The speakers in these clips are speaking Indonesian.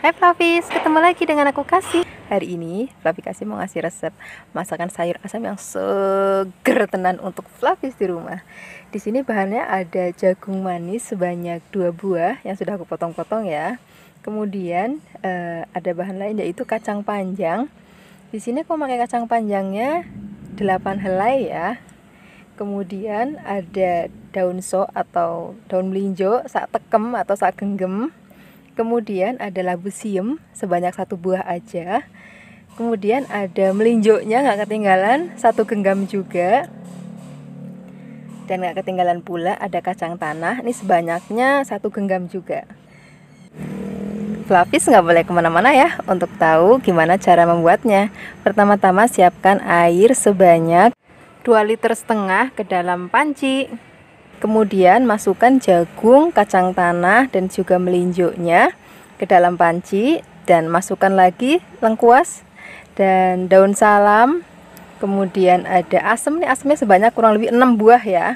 Hai Flavis, ketemu lagi dengan aku Kasih Hari ini Flavi Kasih mau ngasih resep masakan sayur asam yang seger tenan untuk Flavis di rumah Di sini bahannya ada jagung manis sebanyak 2 buah yang sudah aku potong-potong ya Kemudian eh, ada bahan lain yaitu kacang panjang Di sini aku pakai kacang panjangnya 8 helai ya Kemudian ada daun sok atau daun melinjo, sak tekem atau sak genggem Kemudian ada labu siem sebanyak satu buah aja. Kemudian ada melinjoknya nggak ketinggalan satu genggam juga. Dan nggak ketinggalan pula ada kacang tanah. Ini sebanyaknya satu genggam juga. Flavis nggak boleh kemana-mana ya untuk tahu gimana cara membuatnya. Pertama-tama siapkan air sebanyak 2 liter setengah ke dalam panci. Kemudian masukkan jagung, kacang tanah dan juga melinjuknya ke dalam panci dan masukkan lagi lengkuas dan daun salam. Kemudian ada asam nih, asamnya sebanyak kurang lebih 6 buah ya.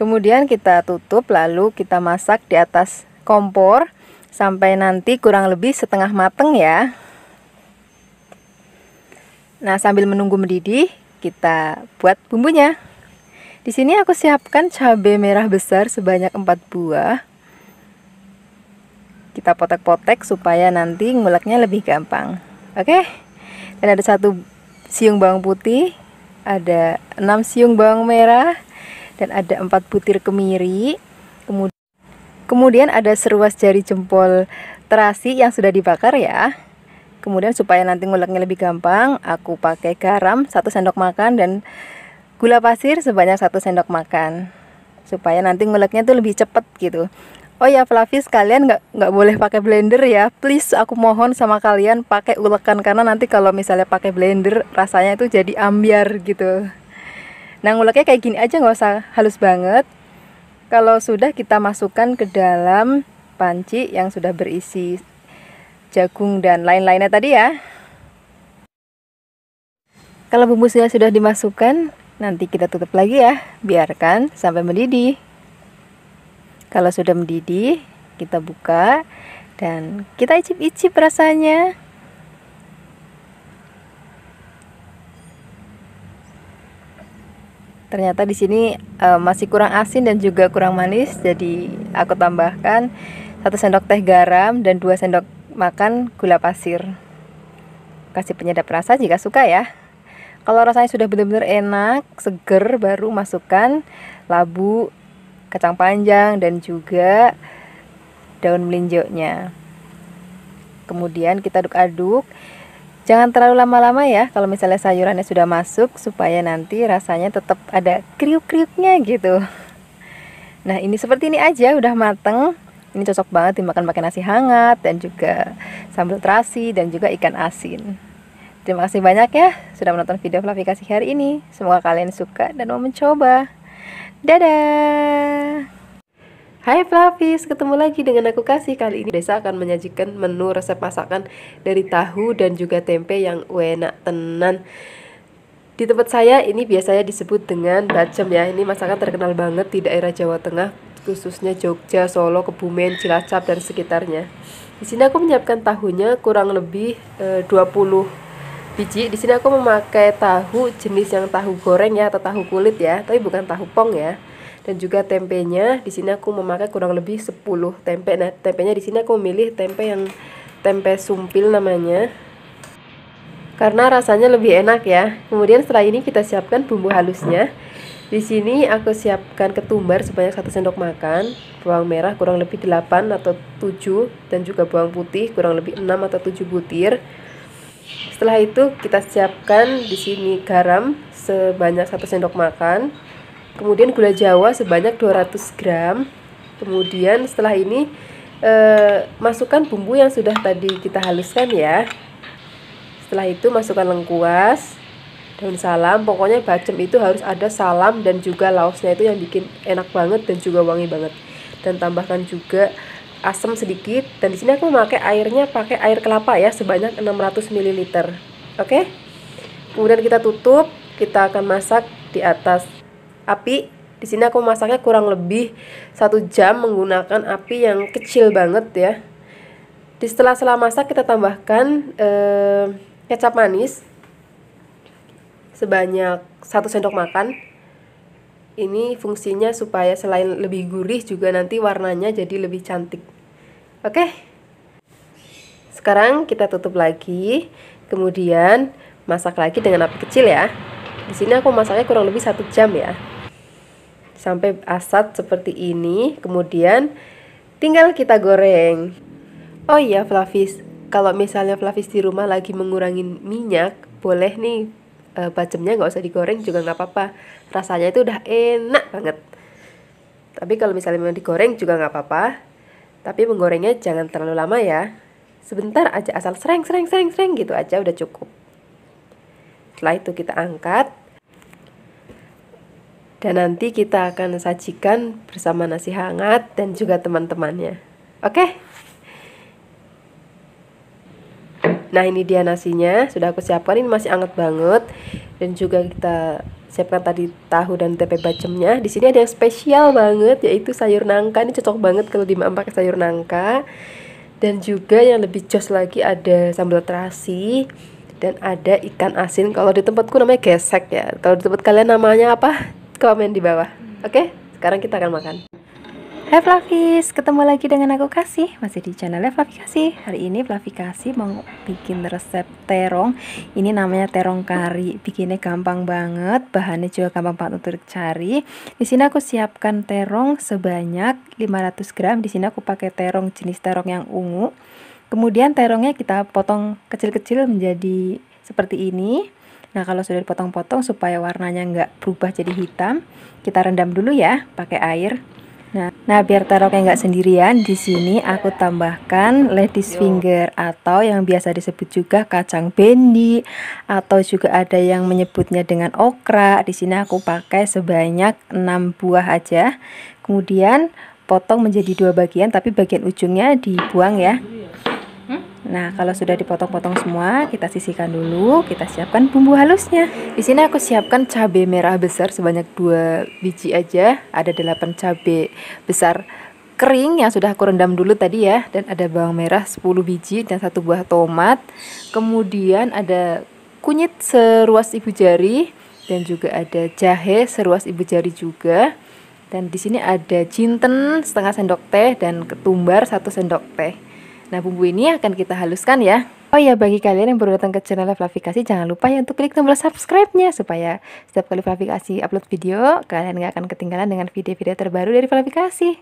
Kemudian kita tutup lalu kita masak di atas kompor sampai nanti kurang lebih setengah mateng ya. Nah, sambil menunggu mendidih, kita buat bumbunya. Di sini aku siapkan cabai merah besar sebanyak 4 buah. Kita potek-potek supaya nanti nguleknya lebih gampang. Oke. Dan ada satu siung bawang putih, ada 6 siung bawang merah, dan ada 4 butir kemiri. Kemudian ada seruas jari jempol terasi yang sudah dibakar ya. Kemudian supaya nanti nguleknya lebih gampang, aku pakai garam 1 sendok makan dan gula pasir sebanyak satu sendok makan supaya nanti nguleknya tuh lebih cepet gitu Oh ya Flavis kalian nggak nggak boleh pakai blender ya please aku mohon sama kalian pakai ulekan karena nanti kalau misalnya pakai blender rasanya itu jadi ambiar gitu Nah nguleknya kayak gini aja nggak usah halus banget kalau sudah kita masukkan ke dalam panci yang sudah berisi jagung dan lain-lainnya tadi ya kalau bumbu sudah dimasukkan Nanti kita tutup lagi ya, biarkan sampai mendidih. Kalau sudah mendidih, kita buka dan kita icip-icip rasanya. Ternyata di sini e, masih kurang asin dan juga kurang manis, jadi aku tambahkan satu sendok teh garam dan dua sendok makan gula pasir. Kasih penyedap rasa jika suka ya. Kalau rasanya sudah benar-benar enak, seger, baru masukkan labu, kacang panjang, dan juga daun melinjonya. Kemudian kita aduk-aduk. Jangan terlalu lama-lama ya kalau misalnya sayurannya sudah masuk supaya nanti rasanya tetap ada kriuk-kriuknya gitu. Nah, ini seperti ini aja udah mateng. Ini cocok banget dimakan pakai nasi hangat dan juga sambal terasi dan juga ikan asin. Terima kasih banyak ya sudah menonton video Flavikasi hari ini. Semoga kalian suka dan mau mencoba. Dadah! Hai Flavis, ketemu lagi dengan aku Kasih Kali ini Desa akan menyajikan menu resep masakan dari tahu dan juga tempe yang enak tenan di tempat saya ini biasanya disebut dengan bacem ya. Ini masakan terkenal banget di daerah Jawa Tengah, khususnya Jogja, Solo, Kebumen, Cilacap dan sekitarnya. Di sini aku menyiapkan tahunya kurang lebih e, eh, 20 biji. Di sini aku memakai tahu jenis yang tahu goreng ya atau tahu kulit ya, tapi bukan tahu pong ya. Dan juga tempenya, di sini aku memakai kurang lebih 10 tempe. Nah, tempenya di sini aku memilih tempe yang tempe sumpil namanya. Karena rasanya lebih enak ya. Kemudian setelah ini kita siapkan bumbu halusnya. Di sini aku siapkan ketumbar sebanyak 1 sendok makan, bawang merah kurang lebih 8 atau 7 dan juga bawang putih kurang lebih 6 atau 7 butir. Setelah itu kita siapkan di sini garam sebanyak 1 sendok makan. Kemudian gula jawa sebanyak 200 gram. Kemudian setelah ini eh, masukkan bumbu yang sudah tadi kita haluskan ya. Setelah itu masukkan lengkuas, daun salam. Pokoknya bacem itu harus ada salam dan juga laosnya itu yang bikin enak banget dan juga wangi banget. Dan tambahkan juga asam sedikit dan di sini aku memakai airnya pakai air kelapa ya sebanyak 600 ml. Oke. Okay? Kemudian kita tutup, kita akan masak di atas api. Di sini aku masaknya kurang lebih satu jam menggunakan api yang kecil banget ya. Di setelah setelah masak kita tambahkan eh, kecap manis sebanyak satu sendok makan ini fungsinya supaya selain lebih gurih juga nanti warnanya jadi lebih cantik. Oke. Sekarang kita tutup lagi. Kemudian masak lagi dengan api kecil ya. Di sini aku masaknya kurang lebih satu jam ya. Sampai asat seperti ini. Kemudian tinggal kita goreng. Oh iya Flavis, kalau misalnya Flavis di rumah lagi mengurangi minyak, boleh nih uh, eh, bajemnya nggak usah digoreng juga nggak apa-apa rasanya itu udah enak banget tapi kalau misalnya mau digoreng juga nggak apa-apa tapi menggorengnya jangan terlalu lama ya sebentar aja asal sereng sereng sereng sereng gitu aja udah cukup setelah itu kita angkat dan nanti kita akan sajikan bersama nasi hangat dan juga teman-temannya oke okay? Nah ini dia nasinya sudah aku siapkan ini masih anget banget dan juga kita siapkan tadi tahu dan tempe bacemnya. Di sini ada yang spesial banget yaitu sayur nangka ini cocok banget kalau dimakan pakai sayur nangka dan juga yang lebih jos lagi ada sambal terasi dan ada ikan asin kalau di tempatku namanya gesek ya kalau di tempat kalian namanya apa komen di bawah oke okay? sekarang kita akan makan Hai Flavis, ketemu lagi dengan aku Kasih Masih di channel Flavi Kasih Hari ini Flavi Kasih mau bikin resep terong Ini namanya terong kari Bikinnya gampang banget Bahannya juga gampang banget untuk cari Di sini aku siapkan terong sebanyak 500 gram Di sini aku pakai terong jenis terong yang ungu Kemudian terongnya kita potong kecil-kecil menjadi seperti ini Nah kalau sudah dipotong-potong supaya warnanya nggak berubah jadi hitam Kita rendam dulu ya pakai air Nah, nah biar taroknya nggak sendirian, di sini aku tambahkan lettuce finger atau yang biasa disebut juga kacang bendi atau juga ada yang menyebutnya dengan okra. Di sini aku pakai sebanyak 6 buah aja. Kemudian potong menjadi dua bagian tapi bagian ujungnya dibuang ya. Nah, kalau sudah dipotong-potong semua, kita sisihkan dulu. Kita siapkan bumbu halusnya. Di sini aku siapkan cabai merah besar sebanyak 2 biji aja. Ada 8 cabai besar kering yang sudah aku rendam dulu tadi ya. Dan ada bawang merah 10 biji dan satu buah tomat. Kemudian ada kunyit seruas ibu jari dan juga ada jahe seruas ibu jari juga. Dan di sini ada jinten setengah sendok teh dan ketumbar satu sendok teh. Nah, bumbu ini akan kita haluskan ya. Oh ya, bagi kalian yang baru datang ke channel Flavikasi, jangan lupa ya untuk klik tombol subscribe-nya supaya setiap kali Flavikasi upload video, kalian nggak akan ketinggalan dengan video-video terbaru dari Flavikasi.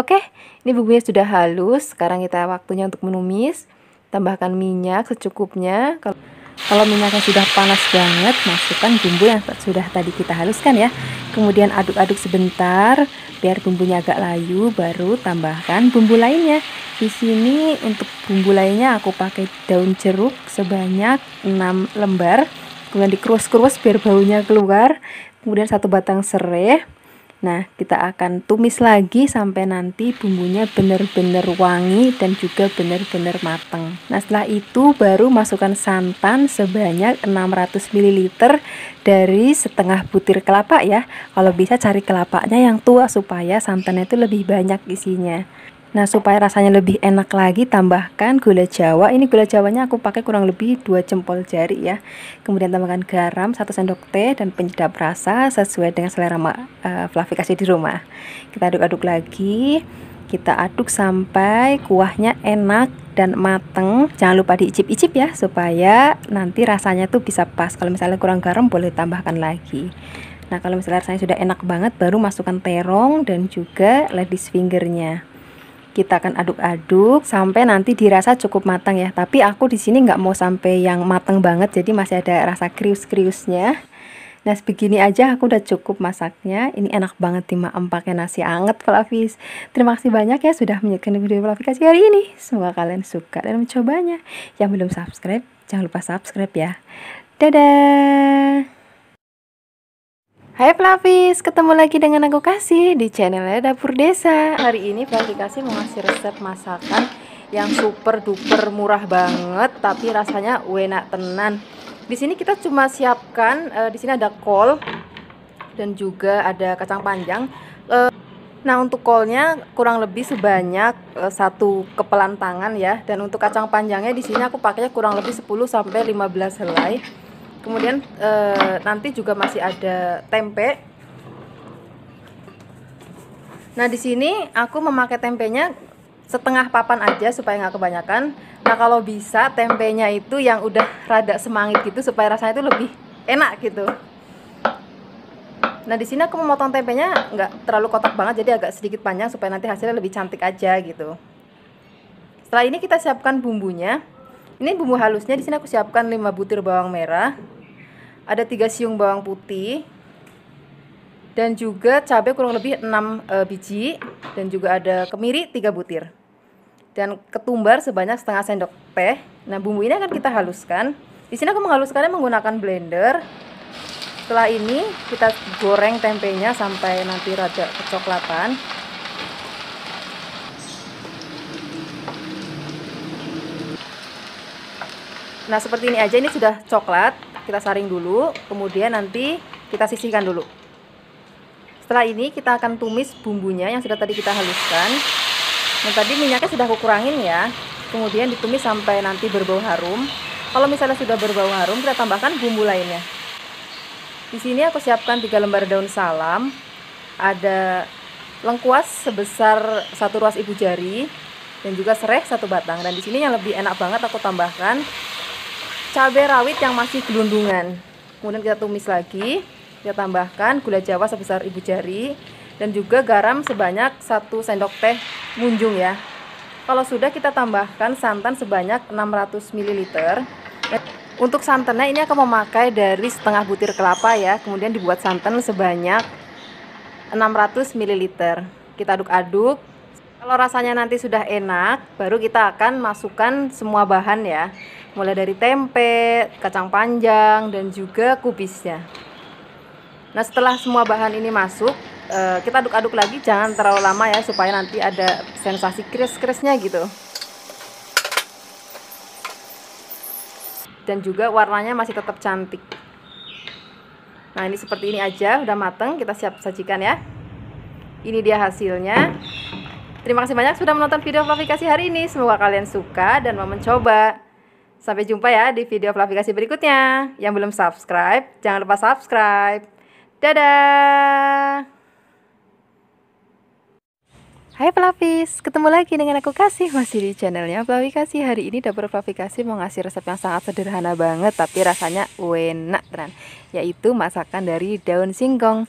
Oke, ini bumbunya sudah halus. Sekarang kita waktunya untuk menumis. Tambahkan minyak secukupnya. Kalau kalau minyaknya sudah panas banget, masukkan bumbu yang sudah tadi kita haluskan ya. Kemudian aduk-aduk sebentar biar bumbunya agak layu, baru tambahkan bumbu lainnya. Di sini untuk bumbu lainnya aku pakai daun jeruk sebanyak 6 lembar. Kemudian dikeruas-keruas biar baunya keluar. Kemudian satu batang serai, Nah, kita akan tumis lagi sampai nanti bumbunya benar-benar wangi dan juga benar-benar matang. Nah, setelah itu baru masukkan santan sebanyak 600 ml dari setengah butir kelapa ya. Kalau bisa cari kelapanya yang tua supaya santannya itu lebih banyak isinya. Nah supaya rasanya lebih enak lagi tambahkan gula jawa Ini gula jawanya aku pakai kurang lebih 2 jempol jari ya Kemudian tambahkan garam 1 sendok teh dan penyedap rasa Sesuai dengan selera ma uh, Fluffy kasih di rumah Kita aduk-aduk lagi Kita aduk sampai kuahnya enak dan mateng Jangan lupa diicip-icip ya Supaya nanti rasanya tuh bisa pas Kalau misalnya kurang garam boleh tambahkan lagi Nah kalau misalnya rasanya sudah enak banget Baru masukkan terong dan juga ladies fingernya kita akan aduk-aduk sampai nanti dirasa cukup matang ya tapi aku di sini nggak mau sampai yang matang banget jadi masih ada rasa krius-kriusnya Nah, sebegini aja aku udah cukup masaknya. Ini enak banget timah pakai nasi anget, Flavis. Terima kasih banyak ya sudah menyaksikan video Flavis hari ini. Semoga kalian suka dan mencobanya. Yang belum subscribe, jangan lupa subscribe ya. Dadah! Hai Flavis, ketemu lagi dengan aku Kasih di channelnya Dapur Desa Hari ini Flavis Kasih mau ngasih resep masakan yang super duper murah banget Tapi rasanya enak tenan Di sini kita cuma siapkan, uh, di sini ada kol dan juga ada kacang panjang uh, Nah untuk kolnya kurang lebih sebanyak uh, satu kepelan tangan ya Dan untuk kacang panjangnya di sini aku pakainya kurang lebih 10-15 helai kemudian e, nanti juga masih ada tempe nah di sini aku memakai tempenya setengah papan aja supaya nggak kebanyakan nah kalau bisa tempenya itu yang udah rada semangit gitu supaya rasanya itu lebih enak gitu nah di sini aku memotong tempenya nggak terlalu kotak banget jadi agak sedikit panjang supaya nanti hasilnya lebih cantik aja gitu setelah ini kita siapkan bumbunya ini bumbu halusnya di sini aku siapkan 5 butir bawang merah ada tiga siung bawang putih dan juga cabai kurang lebih 6 e, eh, biji dan juga ada kemiri 3 butir dan ketumbar sebanyak setengah sendok teh nah bumbu ini akan kita haluskan di sini aku menghaluskannya menggunakan blender setelah ini kita goreng tempenya sampai nanti rada kecoklatan Nah seperti ini aja ini sudah coklat kita saring dulu kemudian nanti kita sisihkan dulu setelah ini kita akan tumis bumbunya yang sudah tadi kita haluskan nah tadi minyaknya sudah aku kurangin ya kemudian ditumis sampai nanti berbau harum kalau misalnya sudah berbau harum kita tambahkan bumbu lainnya di sini aku siapkan tiga lembar daun salam ada lengkuas sebesar satu ruas ibu jari dan juga serai satu batang dan di sini yang lebih enak banget aku tambahkan cabai rawit yang masih gelundungan kemudian kita tumis lagi kita tambahkan gula jawa sebesar ibu jari dan juga garam sebanyak 1 sendok teh munjung ya kalau sudah kita tambahkan santan sebanyak 600 ml untuk santannya ini akan memakai dari setengah butir kelapa ya kemudian dibuat santan sebanyak 600 ml kita aduk-aduk kalau rasanya nanti sudah enak, baru kita akan masukkan semua bahan ya. Mulai dari tempe, kacang panjang, dan juga kubisnya. Nah setelah semua bahan ini masuk, eh, kita aduk-aduk lagi jangan terlalu lama ya supaya nanti ada sensasi kris-krisnya gitu. Dan juga warnanya masih tetap cantik. Nah ini seperti ini aja, udah mateng, kita siap sajikan ya. Ini dia hasilnya. Terima kasih banyak sudah menonton video plafikasi hari ini. Semoga kalian suka dan mau mencoba. Sampai jumpa ya di video plafikasi berikutnya. Yang belum subscribe, jangan lupa subscribe. Dadah! Hai pelapis, ketemu lagi dengan aku Kasih masih di channelnya Pelawi Kasih Hari ini dapur Pelawi Kasih mau ngasih resep yang sangat sederhana banget tapi rasanya enak tenan Yaitu masakan dari daun singkong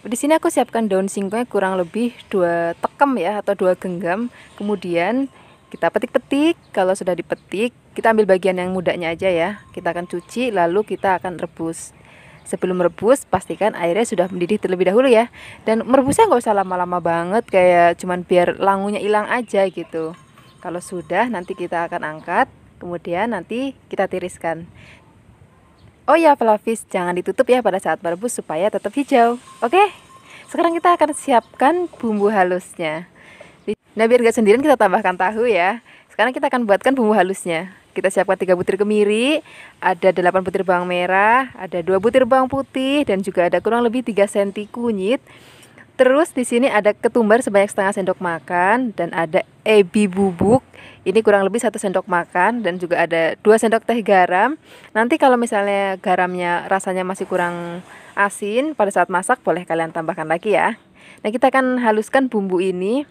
di sini aku siapkan daun singkongnya kurang lebih dua tekem ya atau dua genggam. Kemudian kita petik-petik. Kalau sudah dipetik, kita ambil bagian yang mudanya aja ya. Kita akan cuci lalu kita akan rebus. Sebelum merebus, pastikan airnya sudah mendidih terlebih dahulu ya. Dan merebusnya nggak usah lama-lama banget, kayak cuman biar langunya hilang aja gitu. Kalau sudah, nanti kita akan angkat, kemudian nanti kita tiriskan. Oh ya pelapis, jangan ditutup ya pada saat merebus supaya tetap hijau. Oke, sekarang kita akan siapkan bumbu halusnya. Nah biar gak sendirian kita tambahkan tahu ya. Sekarang kita akan buatkan bumbu halusnya. Kita siapkan 3 butir kemiri, ada 8 butir bawang merah, ada 2 butir bawang putih, dan juga ada kurang lebih 3 cm kunyit. Terus di sini ada ketumbar sebanyak setengah sendok makan dan ada ebi bubuk. Ini kurang lebih satu sendok makan dan juga ada dua sendok teh garam. Nanti kalau misalnya garamnya rasanya masih kurang asin pada saat masak boleh kalian tambahkan lagi ya. Nah kita akan haluskan bumbu ini.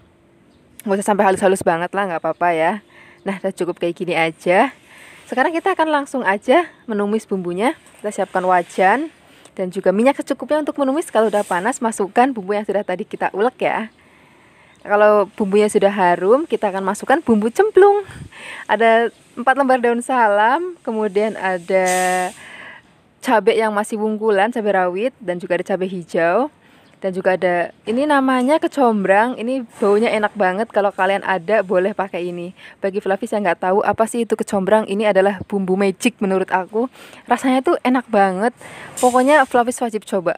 Gak usah sampai halus-halus banget lah, nggak apa-apa ya. Nah udah cukup kayak gini aja. Sekarang kita akan langsung aja menumis bumbunya. Kita siapkan wajan dan juga minyak secukupnya untuk menumis kalau sudah panas masukkan bumbu yang sudah tadi kita ulek ya kalau bumbunya sudah harum kita akan masukkan bumbu cemplung ada empat lembar daun salam kemudian ada cabai yang masih bungkulan cabai rawit dan juga ada cabai hijau dan juga ada ini namanya kecombrang ini baunya enak banget kalau kalian ada boleh pakai ini bagi Fluffy saya nggak tahu apa sih itu kecombrang ini adalah bumbu magic menurut aku rasanya tuh enak banget pokoknya Fluffy wajib coba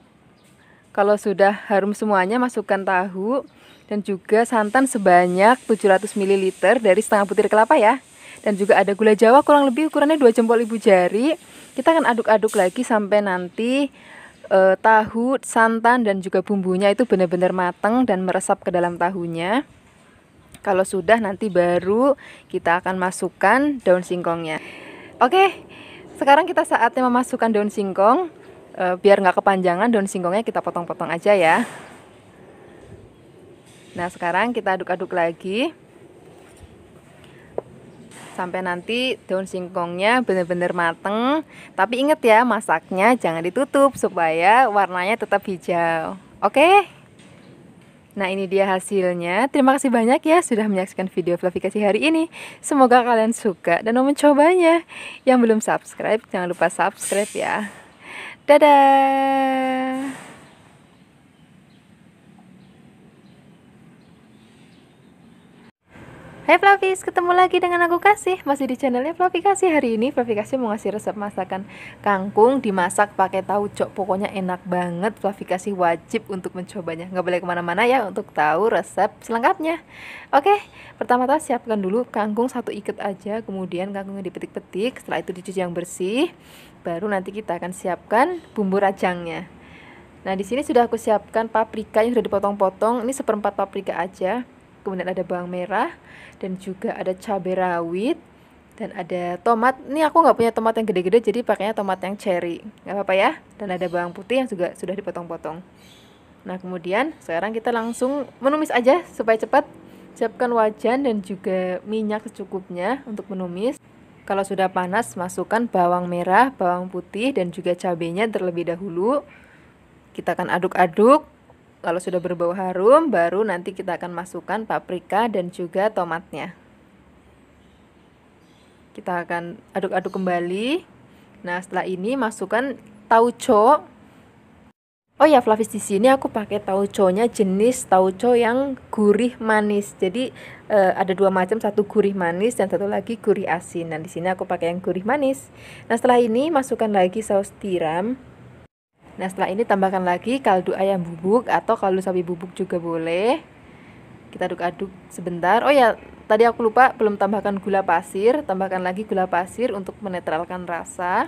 kalau sudah harum semuanya masukkan tahu dan juga santan sebanyak 700 ml dari setengah butir kelapa ya dan juga ada gula jawa kurang lebih ukurannya 2 jempol ibu jari kita akan aduk-aduk lagi sampai nanti e, tahu, santan dan juga bumbunya itu benar-benar matang dan meresap ke dalam tahunya. Kalau sudah nanti baru kita akan masukkan daun singkongnya. Oke, sekarang kita saatnya memasukkan daun singkong. E, biar nggak kepanjangan daun singkongnya kita potong-potong aja ya. Nah sekarang kita aduk-aduk lagi sampai nanti daun singkongnya benar-benar mateng. Tapi inget ya, masaknya jangan ditutup supaya warnanya tetap hijau. Oke? Nah ini dia hasilnya. Terima kasih banyak ya sudah menyaksikan video Flavikasi hari ini. Semoga kalian suka dan mau mencobanya. Yang belum subscribe jangan lupa subscribe ya. Dadah. Hai Flavis, ketemu lagi dengan aku Kasih Masih di channelnya Fluffy Kasih Hari ini Fluffy Kasih mau ngasih resep masakan kangkung Dimasak pakai tauco Pokoknya enak banget Fluffy Kasih wajib untuk mencobanya Nggak boleh kemana-mana ya untuk tahu resep selengkapnya Oke, pertama-tama siapkan dulu kangkung satu ikat aja Kemudian kangkungnya dipetik-petik Setelah itu dicuci yang bersih Baru nanti kita akan siapkan bumbu rajangnya Nah di sini sudah aku siapkan paprika yang sudah dipotong-potong Ini seperempat paprika aja kemudian ada bawang merah dan juga ada cabai rawit dan ada tomat ini aku nggak punya tomat yang gede-gede jadi pakainya tomat yang cherry nggak apa-apa ya dan ada bawang putih yang juga sudah dipotong-potong nah kemudian sekarang kita langsung menumis aja supaya cepat siapkan wajan dan juga minyak secukupnya untuk menumis kalau sudah panas masukkan bawang merah bawang putih dan juga cabenya terlebih dahulu kita akan aduk-aduk kalau sudah berbau harum, baru nanti kita akan masukkan paprika dan juga tomatnya. Kita akan aduk-aduk kembali. Nah, setelah ini masukkan tauco. Oh ya, Flavis di sini aku pakai tauconya jenis tauco yang gurih manis. Jadi e, ada dua macam, satu gurih manis dan satu lagi gurih asin. Nah, di sini aku pakai yang gurih manis. Nah, setelah ini masukkan lagi saus tiram. Nah, setelah ini tambahkan lagi kaldu ayam bubuk atau kaldu sapi bubuk juga boleh. Kita aduk-aduk sebentar. Oh ya, tadi aku lupa belum tambahkan gula pasir. Tambahkan lagi gula pasir untuk menetralkan rasa.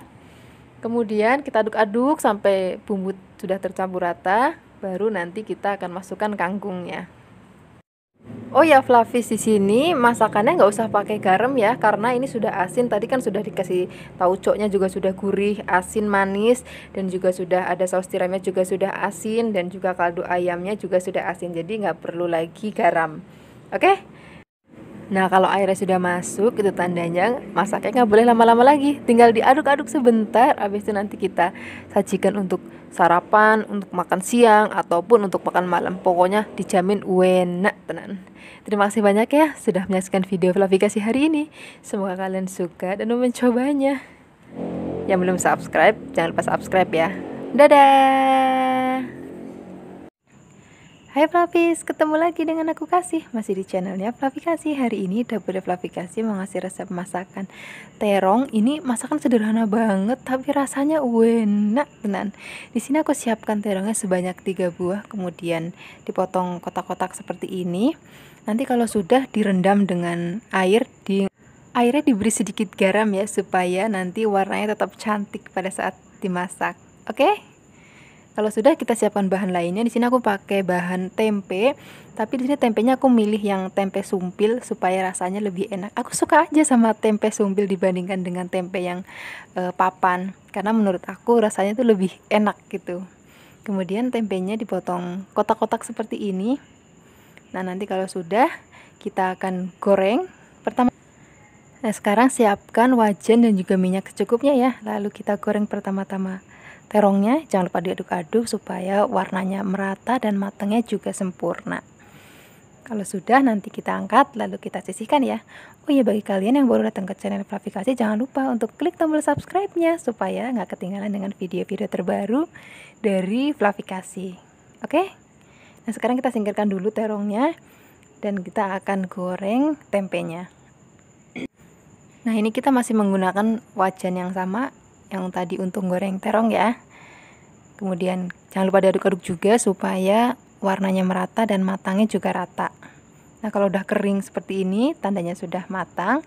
Kemudian kita aduk-aduk sampai bumbu sudah tercampur rata, baru nanti kita akan masukkan kangkungnya. Oh ya Flavis di sini masakannya nggak usah pakai garam ya karena ini sudah asin tadi kan sudah dikasih taucoknya juga sudah gurih asin manis dan juga sudah ada saus tiramnya juga sudah asin dan juga kaldu ayamnya juga sudah asin jadi nggak perlu lagi garam. Oke? Okay? Nah kalau airnya sudah masuk itu tandanya masaknya nggak boleh lama-lama lagi Tinggal diaduk-aduk sebentar Habis itu nanti kita sajikan untuk sarapan, untuk makan siang Ataupun untuk makan malam Pokoknya dijamin enak tenan Terima kasih banyak ya sudah menyaksikan video Flavikasi hari ini Semoga kalian suka dan mencobanya Yang belum subscribe jangan lupa subscribe ya Dadah Hai Flavis, ketemu lagi dengan aku Kasih Masih di channelnya Flavi Hari ini Dapur Flavi Kasih mengasih resep masakan terong Ini masakan sederhana banget Tapi rasanya enak tenan Di sini aku siapkan terongnya sebanyak 3 buah Kemudian dipotong kotak-kotak seperti ini Nanti kalau sudah direndam dengan air di Airnya diberi sedikit garam ya Supaya nanti warnanya tetap cantik pada saat dimasak Oke? Okay? Kalau sudah kita siapkan bahan lainnya. Di sini aku pakai bahan tempe, tapi di sini tempenya aku milih yang tempe sumpil supaya rasanya lebih enak. Aku suka aja sama tempe sumpil dibandingkan dengan tempe yang e, papan karena menurut aku rasanya tuh lebih enak gitu. Kemudian tempenya dipotong kotak-kotak seperti ini. Nah, nanti kalau sudah kita akan goreng. Pertama Nah, sekarang siapkan wajan dan juga minyak secukupnya ya. Lalu kita goreng pertama-tama terongnya jangan lupa diaduk-aduk supaya warnanya merata dan matangnya juga sempurna kalau sudah nanti kita angkat lalu kita sisihkan ya. Oh iya bagi kalian yang baru datang ke channel Flavikasi jangan lupa untuk klik tombol subscribe-nya supaya nggak ketinggalan dengan video-video terbaru dari Flavikasi. Oke? Nah sekarang kita singkirkan dulu terongnya dan kita akan goreng tempenya. Nah ini kita masih menggunakan wajan yang sama yang tadi untung goreng terong ya kemudian jangan lupa diaduk-aduk juga supaya warnanya merata dan matangnya juga rata nah kalau udah kering seperti ini tandanya sudah matang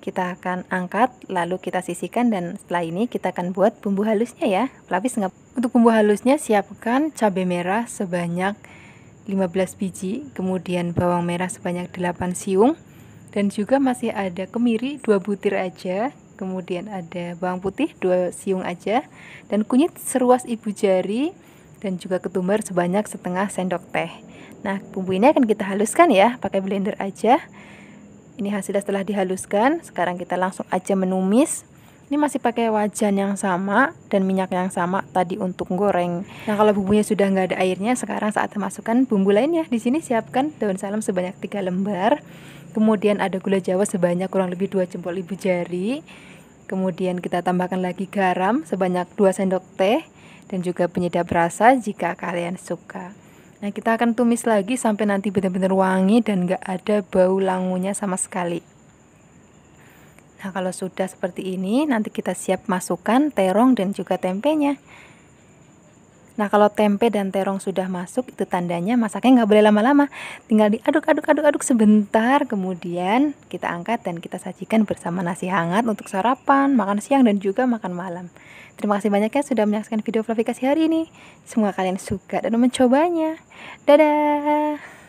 kita akan angkat lalu kita sisihkan dan setelah ini kita akan buat bumbu halusnya ya pelapis nggak untuk bumbu halusnya siapkan cabai merah sebanyak 15 biji kemudian bawang merah sebanyak 8 siung dan juga masih ada kemiri 2 butir aja kemudian ada bawang putih dua siung aja, dan kunyit seruas ibu jari, dan juga ketumbar sebanyak setengah sendok teh. Nah, bumbu ini akan kita haluskan ya, pakai blender aja. Ini hasilnya setelah dihaluskan, sekarang kita langsung aja menumis. Ini masih pakai wajan yang sama dan minyak yang sama tadi untuk goreng. Nah, kalau bumbunya sudah nggak ada airnya, sekarang saat masukkan bumbu lainnya. Di sini siapkan daun salam sebanyak 3 lembar. Kemudian ada gula jawa sebanyak kurang lebih 2 jempol ibu jari Kemudian kita tambahkan lagi garam sebanyak 2 sendok teh dan juga penyedap rasa jika kalian suka. Nah, kita akan tumis lagi sampai nanti benar-benar wangi dan nggak ada bau langunya sama sekali. Nah, kalau sudah seperti ini, nanti kita siap masukkan terong dan juga tempenya. Nah kalau tempe dan terong sudah masuk itu tandanya masaknya nggak boleh lama-lama. Tinggal diaduk-aduk-aduk-aduk sebentar, kemudian kita angkat dan kita sajikan bersama nasi hangat untuk sarapan, makan siang dan juga makan malam. Terima kasih banyak ya sudah menyaksikan video Flavikasi hari ini. Semoga kalian suka dan mencobanya. Dadah.